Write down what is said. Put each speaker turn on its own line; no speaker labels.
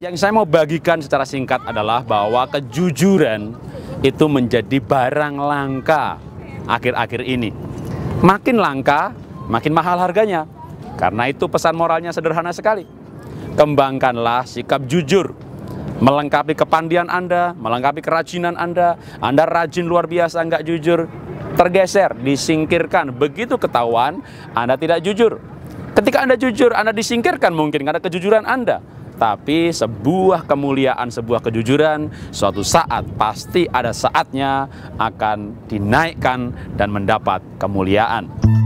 Yang saya mau bagikan secara singkat adalah bahwa kejujuran itu menjadi barang langka akhir-akhir ini. Makin langka, makin mahal harganya. Karena itu pesan moralnya sederhana sekali. Kembangkanlah sikap jujur melengkapi kepandian Anda, melengkapi kerajinan Anda, Anda rajin luar biasa, nggak jujur, tergeser, disingkirkan. Begitu ketahuan, Anda tidak jujur. Ketika Anda jujur, Anda disingkirkan mungkin karena kejujuran Anda tapi sebuah kemuliaan, sebuah kejujuran suatu saat pasti ada saatnya akan dinaikkan dan mendapat kemuliaan.